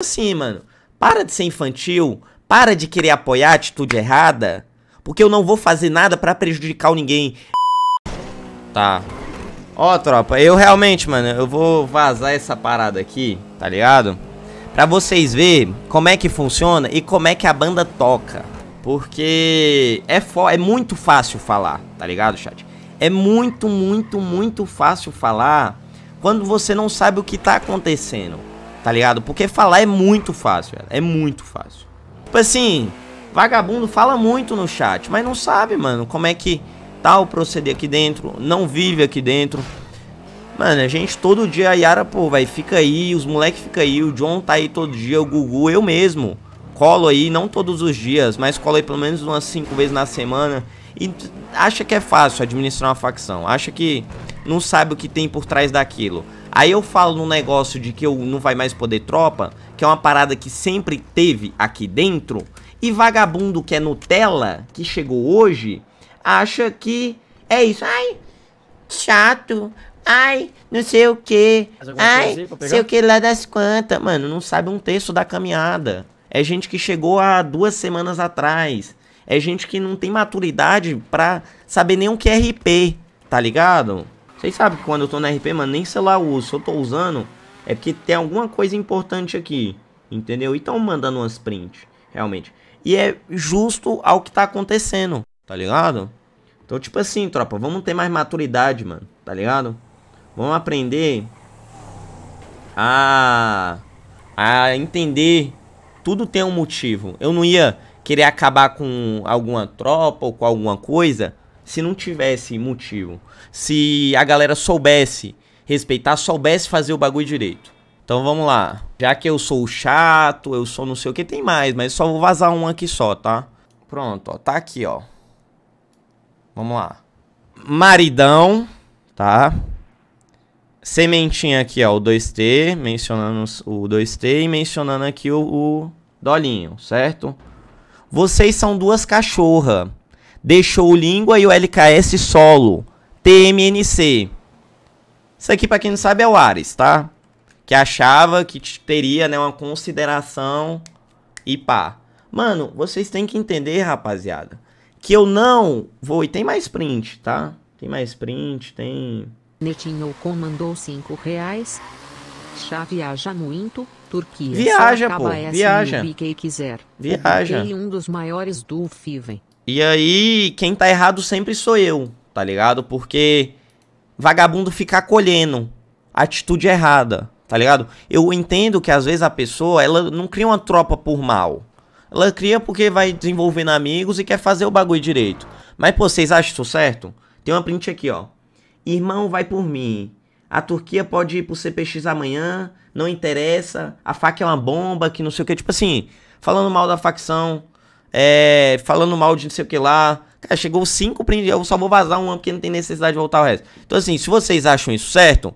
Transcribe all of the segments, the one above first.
assim, mano. Para de ser infantil, para de querer apoiar a atitude errada, porque eu não vou fazer nada para prejudicar ninguém. Tá. Ó, tropa, eu realmente, mano, eu vou vazar essa parada aqui, tá ligado? Pra vocês verem como é que funciona e como é que a banda toca. Porque é, é muito fácil falar, tá ligado, chat? É muito, muito, muito fácil falar quando você não sabe o que tá acontecendo. Tá ligado? Porque falar é muito fácil, velho. É muito fácil. Tipo assim, vagabundo fala muito no chat, mas não sabe, mano, como é que tá o proceder aqui dentro, não vive aqui dentro. Mano, a gente todo dia, a Yara, pô, vai, fica aí, os moleques fica aí, o John tá aí todo dia, o Gugu, eu mesmo. Colo aí, não todos os dias, mas colo aí pelo menos umas 5 vezes na semana. E acha que é fácil administrar uma facção, acha que não sabe o que tem por trás daquilo. Aí eu falo num negócio de que eu não vai mais poder tropa, que é uma parada que sempre teve aqui dentro, e vagabundo que é Nutella, que chegou hoje, acha que é isso. Ai, chato. Ai, não sei o que. Ai, sei o que lá das quantas. Mano, não sabe um terço da caminhada. É gente que chegou há duas semanas atrás. É gente que não tem maturidade pra saber nem o que é RP, tá ligado? Vocês sabem que quando eu tô na RP, mano, nem lá eu uso. Se eu tô usando, é porque tem alguma coisa importante aqui. Entendeu? Então mandando umas sprint realmente. E é justo ao que tá acontecendo, tá ligado? Então, tipo assim, tropa, vamos ter mais maturidade, mano, tá ligado? Vamos aprender a, a entender tudo tem um motivo. Eu não ia querer acabar com alguma tropa ou com alguma coisa se não tivesse motivo, se a galera soubesse respeitar, soubesse fazer o bagulho direito. Então vamos lá. Já que eu sou chato, eu sou não sei o que, tem mais, mas só vou vazar um aqui só, tá? Pronto, ó, tá aqui, ó. Vamos lá. Maridão, tá? Sementinha aqui, ó, o 2T, mencionando o 2T e mencionando aqui o, o Dolinho, certo? Vocês são duas cachorra deixou o Língua e o LKS solo, TMNC. Isso aqui, para quem não sabe, é o Ares, tá? Que achava que teria né, uma consideração e pá. Mano, vocês têm que entender, rapaziada, que eu não vou... E tem mais print, tá? Tem mais print, tem... Netinho mandou 5 reais. Chá viaja muito, Turquia. Viaja, pô, viaja. quiser. Viaja. um dos maiores do FIVEN. E aí, quem tá errado sempre sou eu, tá ligado? Porque vagabundo fica colhendo atitude errada, tá ligado? Eu entendo que às vezes a pessoa, ela não cria uma tropa por mal. Ela cria porque vai desenvolvendo amigos e quer fazer o bagulho direito. Mas, pô, vocês acham isso certo? Tem uma print aqui, ó. Irmão, vai por mim. A Turquia pode ir pro CPX amanhã, não interessa. A faca é uma bomba, que não sei o que. Tipo assim, falando mal da facção, é, falando mal de não sei o que lá. Cara, chegou cinco print, eu só vou vazar um porque não tem necessidade de voltar o resto. Então, assim, se vocês acham isso certo,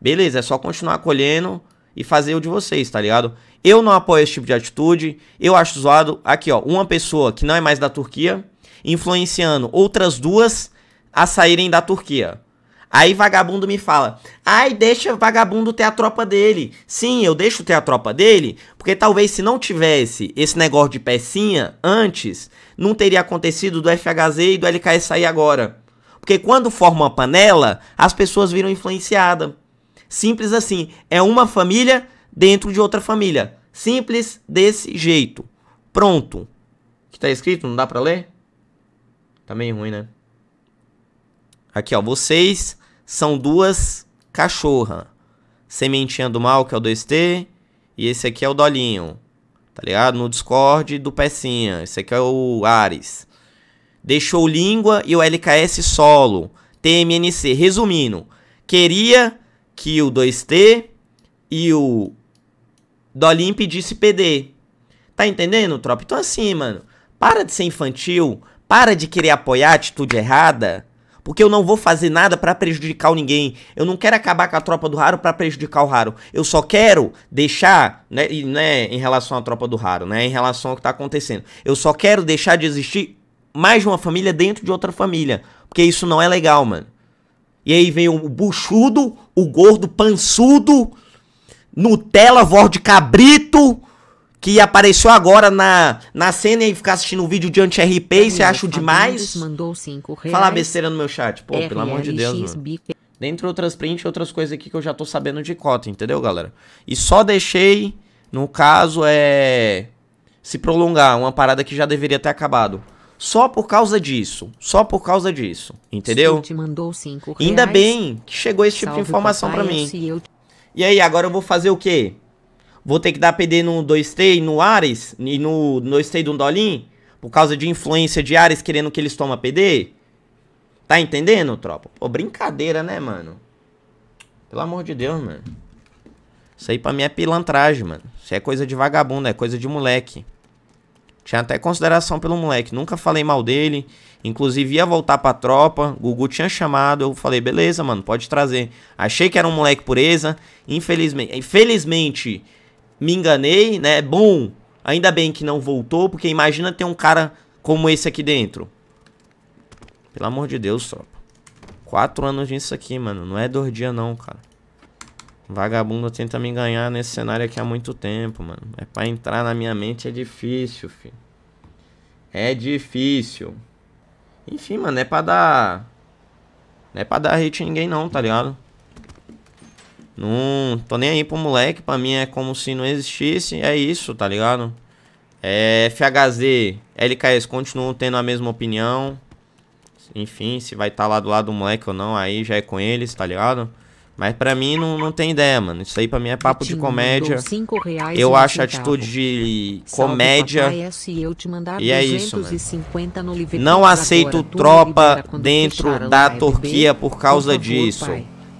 beleza, é só continuar colhendo e fazer o de vocês, tá ligado? Eu não apoio esse tipo de atitude, eu acho zoado. Aqui, ó, uma pessoa que não é mais da Turquia influenciando outras duas a saírem da Turquia. Aí vagabundo me fala: "Ai, deixa vagabundo ter a tropa dele". Sim, eu deixo ter a tropa dele, porque talvez se não tivesse esse negócio de pecinha antes, não teria acontecido do FHZ e do LKS sair agora. Porque quando forma uma panela, as pessoas viram influenciada. Simples assim, é uma família dentro de outra família. Simples desse jeito. Pronto. O que tá escrito, não dá para ler? Tá meio ruim, né? Aqui, ó, vocês são duas cachorra. Sementinha do Mal, que é o 2T, e esse aqui é o Dolinho, tá ligado? No Discord do Pecinha, esse aqui é o Ares. Deixou Língua e o LKS solo, TMNC. Resumindo, queria que o 2T e o Dolinho pedisse PD. Tá entendendo, tropa? Então assim, mano, para de ser infantil, para de querer apoiar a atitude errada, porque eu não vou fazer nada para prejudicar ninguém. Eu não quero acabar com a tropa do Raro para prejudicar o Raro. Eu só quero deixar, né, e, né, em relação à tropa do Raro, né, em relação ao que tá acontecendo. Eu só quero deixar de existir mais uma família dentro de outra família, porque isso não é legal, mano. E aí vem o buchudo, o gordo pançudo, Nutella, vó de cabrito, que apareceu agora na, na cena e ficar assistindo o vídeo de anti-RP e é, você acha demais? Fala besteira no meu chat, pô, pelo amor de Deus, mano. Dentro outras print, e outras coisas aqui que eu já tô sabendo de cota, entendeu, galera? E só deixei, no caso, é... Se prolongar, uma parada que já deveria ter acabado. Só por causa disso. Só por causa disso. Entendeu? Ainda bem que chegou esse tipo Salve de informação para mim. E aí, agora eu vou fazer o quê? vou ter que dar PD no 2T e no Ares, e no 2T do Dolin, por causa de influência de Ares querendo que eles tomem PD? Tá entendendo, tropa? Pô, brincadeira, né, mano? Pelo amor de Deus, mano. Isso aí pra mim é pilantragem, mano. Isso é coisa de vagabundo, é coisa de moleque. Tinha até consideração pelo moleque. Nunca falei mal dele. Inclusive ia voltar pra tropa. Gugu tinha chamado. Eu falei, beleza, mano, pode trazer. Achei que era um moleque pureza. Infelizmente. Infelizmente me enganei, né? Bom, ainda bem que não voltou, porque imagina ter um cara como esse aqui dentro. Pelo amor de Deus, tropa. Quatro anos nisso aqui, mano. Não é dois dias não, cara. Vagabundo tenta me ganhar nesse cenário aqui há muito tempo, mano. É pra entrar na minha mente é difícil, filho. É difícil. Enfim, mano, é pra dar... Não é pra dar hit em ninguém não, tá ligado? Não tô nem aí pro moleque, pra mim é como se não existisse, é isso, tá ligado? É, FHZ, LKS continuam tendo a mesma opinião. Enfim, se vai estar tá lá do lado do moleque ou não, aí já é com eles, tá ligado? Mas pra mim não, não tem ideia, mano. Isso aí pra mim é papo de comédia. Eu acho a atitude de comédia. É e é isso, mano. Não aceito tropa dentro da é Turquia por causa disso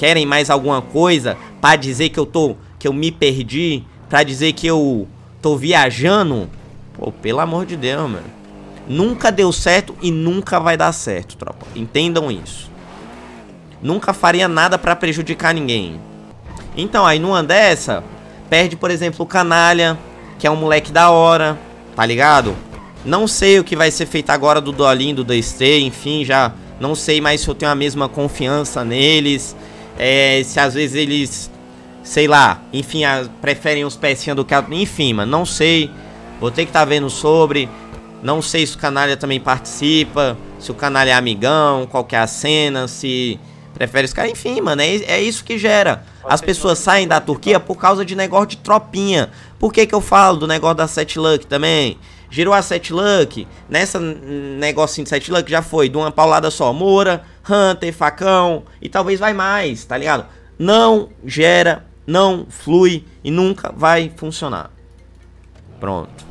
querem mais alguma coisa para dizer que eu tô que eu me perdi, para dizer que eu tô viajando. Pô, pelo amor de Deus, mano. Nunca deu certo e nunca vai dar certo, tropa. Entendam isso. Nunca faria nada para prejudicar ninguém. Então, aí numa dessa, perde, por exemplo, o Canalha, que é um moleque da hora, tá ligado? Não sei o que vai ser feito agora do Dolin do DST, enfim, já não sei mais se eu tenho a mesma confiança neles. É, se às vezes eles, sei lá, enfim, a, preferem os pecinhos do que a, Enfim, mano, não sei. Vou ter que estar tá vendo sobre. Não sei se o canalha também participa. Se o canalha é amigão, qual que é a cena, se prefere os caras. Enfim, mano, é, é isso que gera. As pessoas saem da Turquia por causa de negócio de tropinha. Por que, que eu falo do negócio da Set Luck também? girou a 7 Luck. Nessa negocinho de 7 Luck já foi de uma paulada só. Moura, Hunter, Facão e talvez vai mais, tá ligado? Não gera, não flui e nunca vai funcionar. Pronto.